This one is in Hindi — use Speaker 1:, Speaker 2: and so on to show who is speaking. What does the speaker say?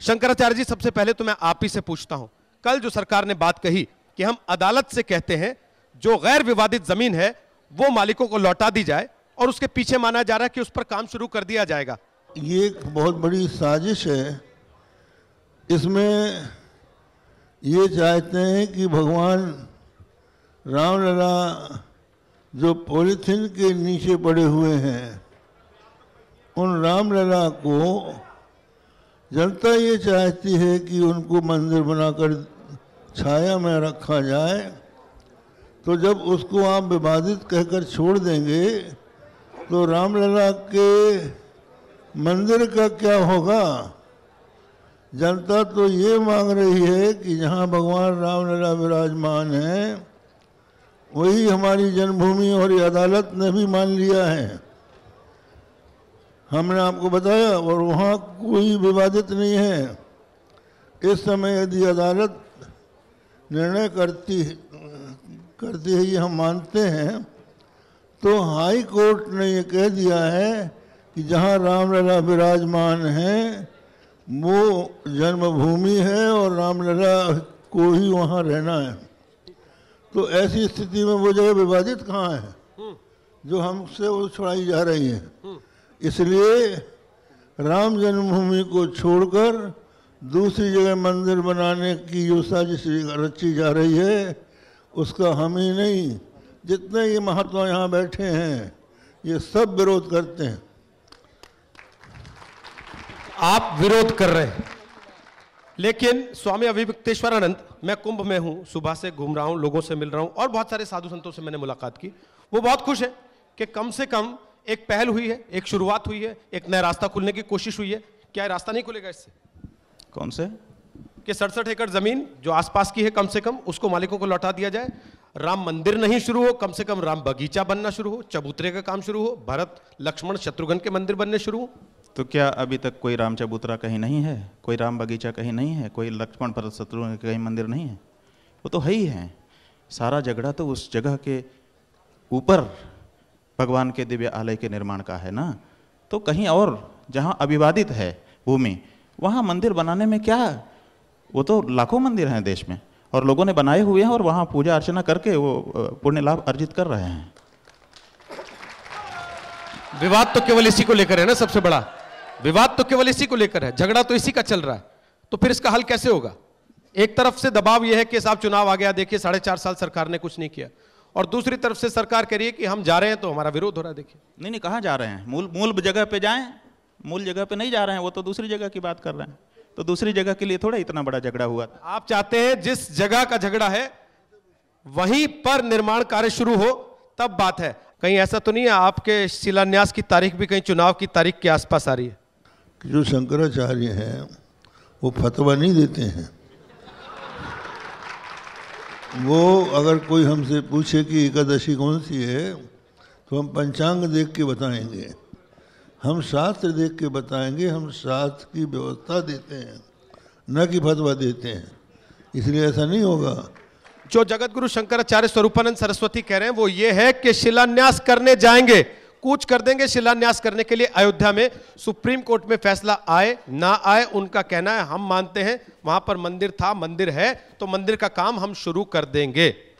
Speaker 1: शंकराचार्य जी सबसे पहले तो मैं आप ही से पूछता हूं कल जो सरकार ने बात कही कि हम अदालत से कहते हैं जो गैर विवादित जमीन है वो मालिकों को लौटा दी जाए और उसके पीछे माना जा रहा है कि उस पर काम शुरू कर दिया जाएगा
Speaker 2: ये एक बहुत बड़ी साजिश है इसमें ये चाहते हैं कि भगवान लला जो पॉलिथिन के नीचे पड़े हुए हैं उन लला को जनता ये चाहती है कि उनको मंदिर बनाकर छाया में रखा जाए तो जब उसको आप विवादित कहकर छोड़ देंगे तो रामलला के मंदिर का क्या होगा जनता तो ये मांग रही है कि जहाँ भगवान रामलला विराजमान हैं वही हमारी जन्मभूमि और अदालत ने भी मान लिया है हमने आपको बताया और वहाँ कोई विवादित नहीं है इस समय यदि अदालत निर्णय करती करती है ये हम मानते हैं तो हाई कोर्ट ने ये कह दिया है कि जहाँ रामलला विराजमान हैं वो जन्मभूमि है और रामलला को ही वहाँ रहना है तो ऐसी स्थिति में वो जगह विवादित कहाँ है जो हमसे वो छुड़ाई जा रही है हम्म। इसलिए राम जन्मभूमि को छोड़कर दूसरी जगह मंदिर बनाने की जो साजिश रची जा रही है उसका हम ही नहीं जितने ये महात्मा यहाँ बैठे हैं ये सब विरोध करते हैं आप विरोध कर रहे हैं
Speaker 1: लेकिन स्वामी अभिव्यक्तेश्वरानंद मैं कुंभ में हूँ सुबह से घूम रहा हूँ लोगों से मिल रहा हूँ और बहुत सारे साधु संतों से मैंने मुलाकात की वो बहुत खुश है कि कम से कम एक पहल हुई है एक शुरुआत हुई है एक नया रास्ता खुलने की कोशिश हुई है क्या रास्ता नहीं खुलेगा इससे कौन से कि सड़सठ एकड़ जमीन जो आसपास की है कम से कम उसको मालिकों को लौटा दिया जाए राम मंदिर नहीं शुरू हो कम से कम राम बगीचा बनना शुरू हो चबूतरे का काम शुरू हो भरत लक्ष्मण शत्रुघ्न के मंदिर बनने शुरू हो तो क्या अभी तक कोई राम चबूतरा कहीं नहीं है
Speaker 3: कोई राम बगीचा कहीं नहीं है कोई लक्ष्मण भरत शत्रुघ्न के कहीं मंदिर नहीं है वो तो है ही है सारा झगड़ा तो उस जगह के ऊपर भगवान के दिव्य आलय के निर्माण का है ना तो कहीं और जहाँ अभिवादित है भूमि वहाँ मंदिर बनाने में क्या वो तो लाखों मंदिर हैं देश में और लोगों ने बनाए हुए हैं और वहाँ पूजा अर्चना करके वो पुण्य लाभ अर्जित कर रहे हैं
Speaker 1: विवाद तो केवल इसी को लेकर है ना सबसे बड़ा विवाद तो केवल इसी को लेकर है झगड़ा तो इसी का चल रहा है तो फिर इसका हल कैसे होगा एक तरफ से दबाव यह है कि साहब चुनाव आ गया देखिए साढ़े चार साल सरकार ने कुछ नहीं किया और दूसरी तरफ से सरकार कह रही है कि हम जा रहे हैं तो हमारा विरोध हो रहा है देखिए नहीं नहीं कहाँ
Speaker 3: जा रहे हैं मूल मूल जगह पे जाएं मूल जगह पे नहीं जा रहे हैं वो तो दूसरी जगह की बात कर रहे हैं तो दूसरी जगह के लिए थोड़ा इतना बड़ा झगड़ा हुआ था आप
Speaker 1: चाहते हैं जिस जगह का झगड़ा है वहीं पर निर्माण कार्य शुरू हो तब बात है कहीं ऐसा तो नहीं है आपके शिलान्यास की तारीख भी कहीं चुनाव की तारीख के आसपास आ रही है
Speaker 2: जो शंकराचार्य हैं वो फतवा नहीं देते हैं वो अगर कोई हमसे पूछे कि एकादशी कौन सी है तो हम पंचांग देख के बताएंगे हम शास्त्र देख के बताएंगे हम शास्त्र की व्यवस्था देते हैं न कि फतवा देते हैं इसलिए ऐसा नहीं होगा जो जगत गुरु
Speaker 1: शंकराचार्य स्वरूपानंद सरस्वती कह रहे हैं वो ये है कि शिलान्यास करने जाएंगे कूच कर देंगे शिलान्यास करने के लिए अयोध्या में सुप्रीम कोर्ट में फैसला आए ना आए उनका कहना है हम मानते हैं वहां पर मंदिर था मंदिर है तो मंदिर का काम हम शुरू कर देंगे